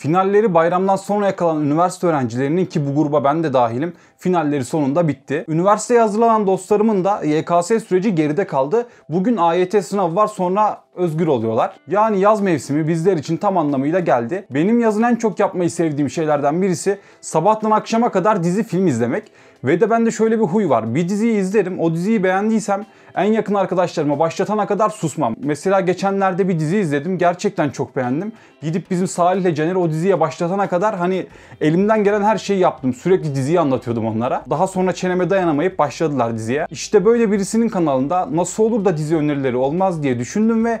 Finalleri bayramdan sonra kalan üniversite öğrencilerinin ki bu gruba ben de dahilim finalleri sonunda bitti. Üniversiteye hazırlanan dostlarımın da YKS süreci geride kaldı. Bugün AYT sınavı var sonra özgür oluyorlar. Yani yaz mevsimi bizler için tam anlamıyla geldi. Benim yazın en çok yapmayı sevdiğim şeylerden birisi sabahtan akşama kadar dizi film izlemek. Ve de bende şöyle bir huy var. Bir diziyi izlerim. O diziyi beğendiysem en yakın arkadaşlarıma başlatana kadar susmam. Mesela geçenlerde bir dizi izledim. Gerçekten çok beğendim. Gidip bizim Salihle ile Caner o diziye başlatana kadar hani elimden gelen her şeyi yaptım. Sürekli diziyi anlatıyordum onlara. Daha sonra çeneme dayanamayıp başladılar diziye. İşte böyle birisinin kanalında nasıl olur da dizi önerileri olmaz diye düşündüm ve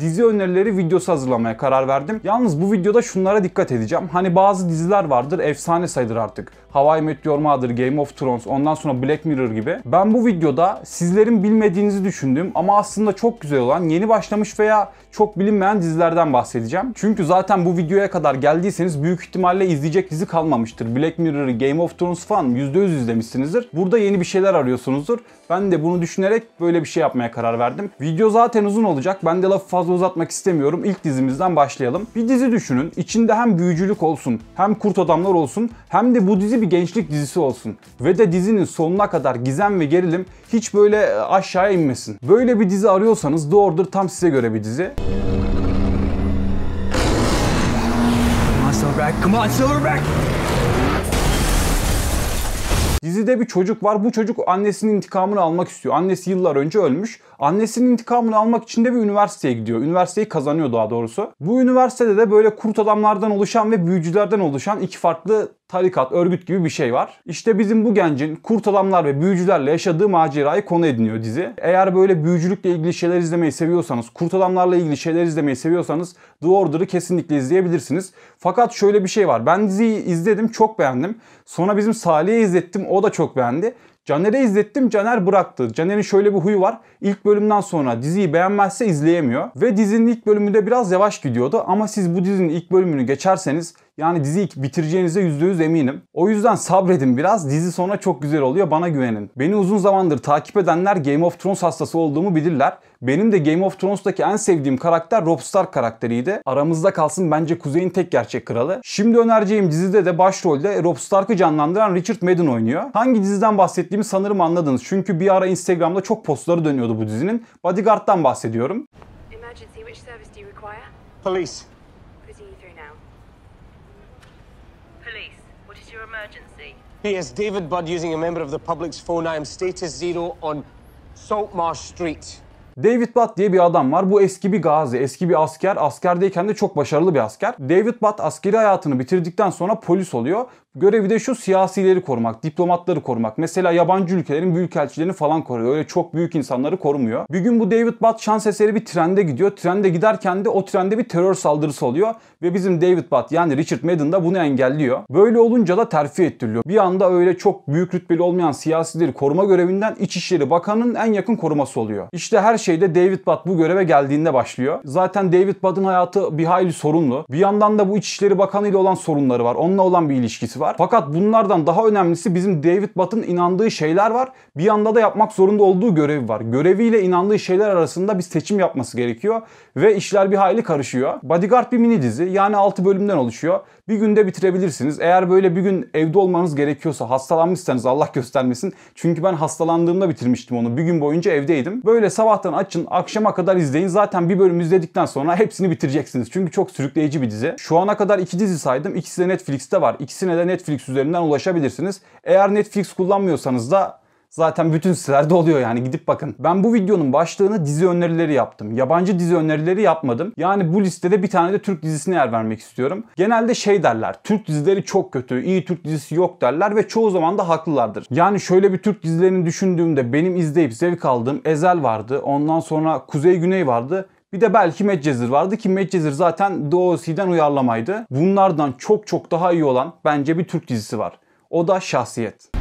dizi önerileri videosu hazırlamaya karar verdim. Yalnız bu videoda şunlara dikkat edeceğim. Hani bazı diziler vardır efsane sayılır artık. Hawaii Meteor Your Mother, Game of Thrones, ondan sonra Black Mirror gibi. Ben bu videoda sizlerin bilmediğinizi düşündüm ama aslında çok güzel olan yeni başlamış veya çok bilinmeyen dizilerden bahsedeceğim. Çünkü zaten bu videoya kadar geldiyseniz büyük ihtimalle izleyecek dizi kalmamıştır. Black Mirror, Game of Thrones falan %100 izlemişsinizdir. Burada yeni bir şeyler arıyorsunuzdur. Ben de bunu düşünerek böyle bir şey yapmaya karar verdim. Video zaten uzun olacak. Ben de lafı fazla fazla uzatmak istemiyorum. İlk dizimizden başlayalım. Bir dizi düşünün. İçinde hem büyücülük olsun, hem kurt adamlar olsun, hem de bu dizi bir gençlik dizisi olsun. Ve de dizinin sonuna kadar gizem ve gerilim hiç böyle e, aşağıya inmesin. Böyle bir dizi arıyorsanız doğrudur tam size göre bir dizi. Come on, Silverback! Come on, Silverback! Dizide bir çocuk var. Bu çocuk annesinin intikamını almak istiyor. Annesi yıllar önce ölmüş. Annesinin intikamını almak için de bir üniversiteye gidiyor. Üniversiteyi kazanıyor daha doğrusu. Bu üniversitede de böyle kurt adamlardan oluşan ve büyücülerden oluşan iki farklı tarikat, örgüt gibi bir şey var. İşte bizim bu gencin kurt ve büyücülerle yaşadığı macerayı konu ediniyor dizi. Eğer böyle büyücülükle ilgili şeyler izlemeyi seviyorsanız, kurt ilgili şeyler izlemeyi seviyorsanız The Order'ı kesinlikle izleyebilirsiniz. Fakat şöyle bir şey var. Ben diziyi izledim, çok beğendim. Sonra bizim Salih'e izlettim, o da çok beğendi. Caner'e izlettim. Caner bıraktı. Caner'in şöyle bir huyu var. İlk bölümden sonra diziyi beğenmezse izleyemiyor. Ve dizinin ilk bölümünde biraz yavaş gidiyordu. Ama siz bu dizinin ilk bölümünü geçerseniz yani diziyi bitireceğinize yüz eminim. O yüzden sabredin biraz. Dizi sonra çok güzel oluyor. Bana güvenin. Beni uzun zamandır takip edenler Game of Thrones hastası olduğumu bilirler. Benim de Game of Thrones'taki en sevdiğim karakter Robb Stark karakteriydi. Aramızda kalsın bence Kuzey'in tek gerçek kralı. Şimdi önereceğim dizide de başrolde Robb Stark'ı canlandıran Richard Madden oynuyor. Hangi diziden bahsettiğimi sanırım anladınız. Çünkü bir ara Instagram'da çok postları dönüyordu bu dizinin. Bodyguard'dan bahsediyorum. Emergency, which service do you require? Police. Police, what is your emergency? P.S. David Budd using a member of the public's phone. I am status zero on Saltmarsh Street. David Butt diye bir adam var. Bu eski bir gazi, eski bir asker. Askerdeyken de çok başarılı bir asker. David Butt askeri hayatını bitirdikten sonra polis oluyor. Görevi de şu siyasileri korumak, diplomatları korumak. Mesela yabancı ülkelerin büyükelçilerini falan koruyor. Öyle çok büyük insanları korumuyor. Bir gün bu David Butt şans eseri bir trende gidiyor. Trende giderken de o trende bir terör saldırısı oluyor. Ve bizim David Butt yani Richard Madden da bunu engelliyor. Böyle olunca da terfi ettiriliyor. Bir anda öyle çok büyük rütbeli olmayan siyasileri koruma görevinden İçişleri Bakanı'nın en yakın koruması oluyor. İşte her şey şey de David Budd bu göreve geldiğinde başlıyor. Zaten David Budd'ın hayatı bir hayli sorunlu. Bir yandan da bu İçişleri Bakanı ile olan sorunları var. Onunla olan bir ilişkisi var. Fakat bunlardan daha önemlisi bizim David Budd'ın inandığı şeyler var. Bir yanda da yapmak zorunda olduğu görevi var. Göreviyle inandığı şeyler arasında bir seçim yapması gerekiyor ve işler bir hayli karışıyor. Bodyguard bir mini dizi. Yani 6 bölümden oluşuyor. Bir günde bitirebilirsiniz. Eğer böyle bir gün evde olmanız gerekiyorsa, hastalanmışsanız Allah göstermesin. Çünkü ben hastalandığımda bitirmiştim onu. Bir gün boyunca evdeydim. Böyle sabahtan sabahtan açın akşama kadar izleyin. Zaten bir bölüm izledikten sonra hepsini bitireceksiniz. Çünkü çok sürükleyici bir dizi. Şu ana kadar iki dizi saydım. İkisi de Netflix'te var. İkisine de Netflix üzerinden ulaşabilirsiniz. Eğer Netflix kullanmıyorsanız da Zaten bütün sitelerde oluyor yani gidip bakın. Ben bu videonun başlığını dizi önerileri yaptım. Yabancı dizi önerileri yapmadım. Yani bu listede bir tane de Türk dizisine yer vermek istiyorum. Genelde şey derler. Türk dizileri çok kötü. İyi Türk dizisi yok derler ve çoğu zaman da haklılardır. Yani şöyle bir Türk dizilerini düşündüğümde benim izleyip zevk aldığım Ezel vardı. Ondan sonra Kuzey Güney vardı. Bir de belki Medcezir vardı ki Medcezir zaten DOC'den uyarlamaydı. Bunlardan çok çok daha iyi olan bence bir Türk dizisi var. O da Şahsiyet.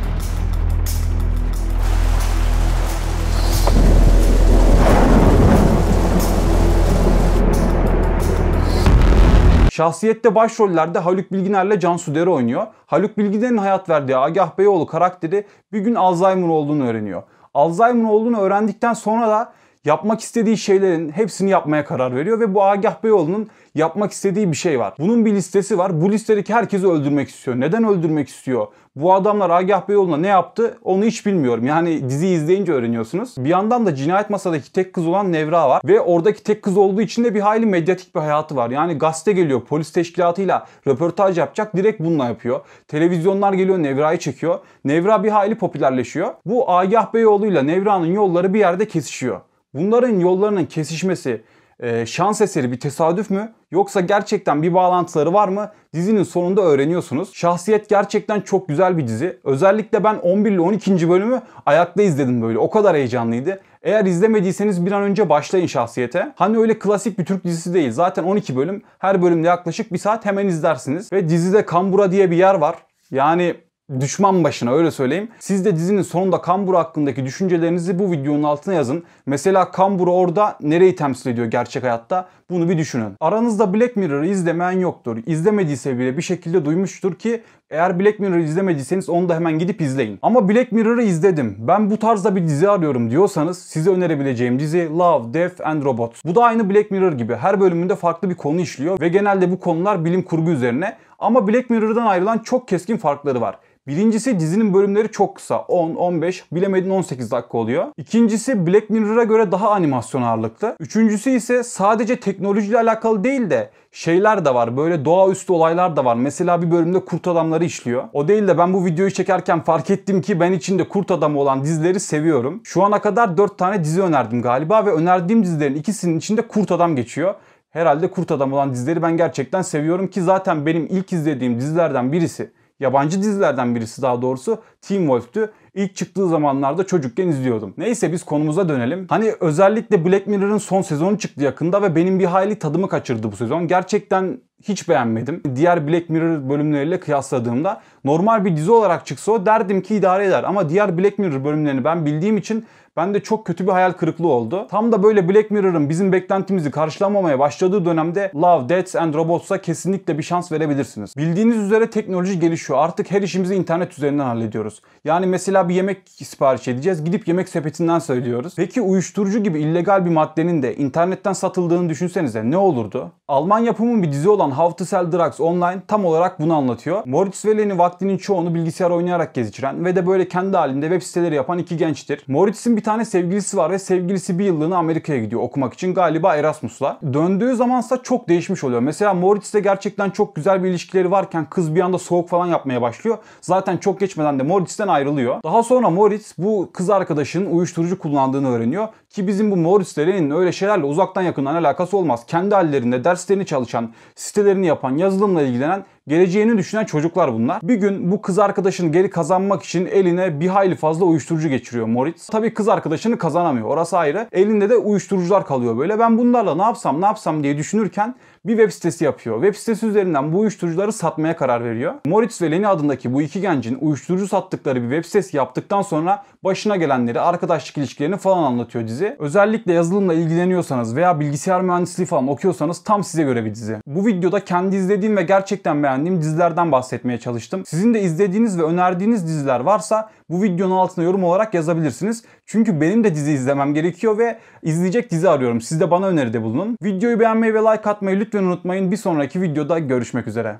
Şahsiyette başrollerde Haluk Bilginer ile Cansu Dere oynuyor. Haluk Bilginer'in hayat verdiği Agah Beyoğlu karakteri bir gün Alzheimer olduğunu öğreniyor. Alzheimer olduğunu öğrendikten sonra da yapmak istediği şeylerin hepsini yapmaya karar veriyor ve bu Agah Beyoğlu'nun yapmak istediği bir şey var. Bunun bir listesi var. Bu listedeki herkesi öldürmek istiyor. Neden öldürmek istiyor? Bu adamlar Agah Beyoğlu'na ne yaptı onu hiç bilmiyorum. Yani dizi izleyince öğreniyorsunuz. Bir yandan da cinayet masadaki tek kız olan Nevra var. Ve oradaki tek kız olduğu için de bir hayli medyatik bir hayatı var. Yani gazete geliyor polis teşkilatıyla röportaj yapacak direkt bununla yapıyor. Televizyonlar geliyor Nevra'yı çekiyor. Nevra bir hayli popülerleşiyor. Bu Agah Beyoğlu'yla Nevra'nın yolları bir yerde kesişiyor. Bunların yollarının kesişmesi e, şans eseri bir tesadüf mü? Yoksa gerçekten bir bağlantıları var mı? Dizinin sonunda öğreniyorsunuz. Şahsiyet gerçekten çok güzel bir dizi. Özellikle ben 11 ile 12. bölümü ayakta izledim böyle. O kadar heyecanlıydı. Eğer izlemediyseniz bir an önce başlayın şahsiyete. Hani öyle klasik bir Türk dizisi değil. Zaten 12 bölüm. Her bölümde yaklaşık bir saat hemen izlersiniz. Ve dizide Kambura diye bir yer var. Yani düşman başına öyle söyleyeyim. Siz de dizinin sonunda Kambur hakkındaki düşüncelerinizi bu videonun altına yazın. Mesela Kambur orada nereyi temsil ediyor gerçek hayatta? Bunu bir düşünün. Aranızda Black Mirror'ı izlemeyen yoktur. İzlemediyse bile bir şekilde duymuştur ki eğer Black Mirror'ı izlemediyseniz onu da hemen gidip izleyin. Ama Black Mirror'ı izledim. Ben bu tarzda bir dizi arıyorum diyorsanız size önerebileceğim dizi Love, Death and Robots. Bu da aynı Black Mirror gibi. Her bölümünde farklı bir konu işliyor ve genelde bu konular bilim kurgu üzerine. Ama Black Mirror'dan ayrılan çok keskin farkları var. Birincisi dizinin bölümleri çok kısa. 10, 15, bilemedin 18 dakika oluyor. İkincisi Black Mirror'a göre daha animasyon ağırlıklı. Üçüncüsü ise sadece teknolojiyle alakalı değil de şeyler de var. Böyle doğaüstü olaylar da var. Mesela bir bölümde kurt adamları işliyor. O değil de ben bu videoyu çekerken fark ettim ki ben içinde kurt adamı olan dizileri seviyorum. Şu ana kadar 4 tane dizi önerdim galiba ve önerdiğim dizilerin ikisinin içinde kurt adam geçiyor. Herhalde kurt adam olan dizileri ben gerçekten seviyorum ki zaten benim ilk izlediğim dizilerden birisi Yabancı dizilerden birisi daha doğrusu Teen Wolf'tü. İlk çıktığı zamanlarda çocukken izliyordum. Neyse biz konumuza dönelim. Hani özellikle Black Mirror'ın son sezonu çıktı yakında ve benim bir hayli tadımı kaçırdı bu sezon. Gerçekten hiç beğenmedim. Diğer Black Mirror bölümleriyle kıyasladığımda normal bir dizi olarak çıksa o derdim ki idare eder. Ama diğer Black Mirror bölümlerini ben bildiğim için ben de çok kötü bir hayal kırıklığı oldu. Tam da böyle Black Mirror'ın bizim beklentimizi karşılamamaya başladığı dönemde Love, Death and Robots'a kesinlikle bir şans verebilirsiniz. Bildiğiniz üzere teknoloji gelişiyor. Artık her işimizi internet üzerinden hallediyoruz. Yani mesela bir yemek sipariş edeceğiz. Gidip yemek sepetinden söylüyoruz. Peki uyuşturucu gibi illegal bir maddenin de internetten satıldığını düşünsenize ne olurdu? Alman yapımın bir dizi olan How to Sell Drugs Online tam olarak bunu anlatıyor. Moritz ve Vell'in vaktinin çoğunu bilgisayar oynayarak geçiren ve de böyle kendi halinde web siteleri yapan iki gençtir. Moritz'in bir tane sevgilisi var ve sevgilisi bir yıllığına Amerika'ya gidiyor okumak için galiba Erasmus'la. Döndüğü zamansa çok değişmiş oluyor. Mesela Moritz'le gerçekten çok güzel bir ilişkileri varken kız bir anda soğuk falan yapmaya başlıyor. Zaten çok geçmeden de Moritz'ten ayrılıyor. Daha sonra Moritz bu kız arkadaşının uyuşturucu kullandığını öğreniyor. Ki bizim bu Moritz'lerin öyle şeylerle uzaktan yakından alakası olmaz. Kendi hallerinde derslerini çalışan, sitelerini yapan, yazılımla ilgilenen Geleceğini düşünen çocuklar bunlar. Bir gün bu kız arkadaşını geri kazanmak için eline bir hayli fazla uyuşturucu geçiriyor Moritz. Tabii kız arkadaşını kazanamıyor. Orası ayrı. Elinde de uyuşturucular kalıyor böyle. Ben bunlarla ne yapsam ne yapsam diye düşünürken bir web sitesi yapıyor. Web sitesi üzerinden bu uyuşturucuları satmaya karar veriyor. Moritz ve Leni adındaki bu iki gencin uyuşturucu sattıkları bir web sitesi yaptıktan sonra başına gelenleri, arkadaşlık ilişkilerini falan anlatıyor dizi. Özellikle yazılımla ilgileniyorsanız veya bilgisayar mühendisliği falan okuyorsanız tam size göre bir dizi. Bu videoda kendi izlediğim ve gerçekten beğendiğim dizilerden bahsetmeye çalıştım. Sizin de izlediğiniz ve önerdiğiniz diziler varsa bu videonun altına yorum olarak yazabilirsiniz. Çünkü benim de dizi izlemem gerekiyor ve izleyecek dizi arıyorum. Siz de bana öneride bulunun. Videoyu beğenmeyi ve like atmayı lütfen Lütfen unutmayın bir sonraki videoda görüşmek üzere.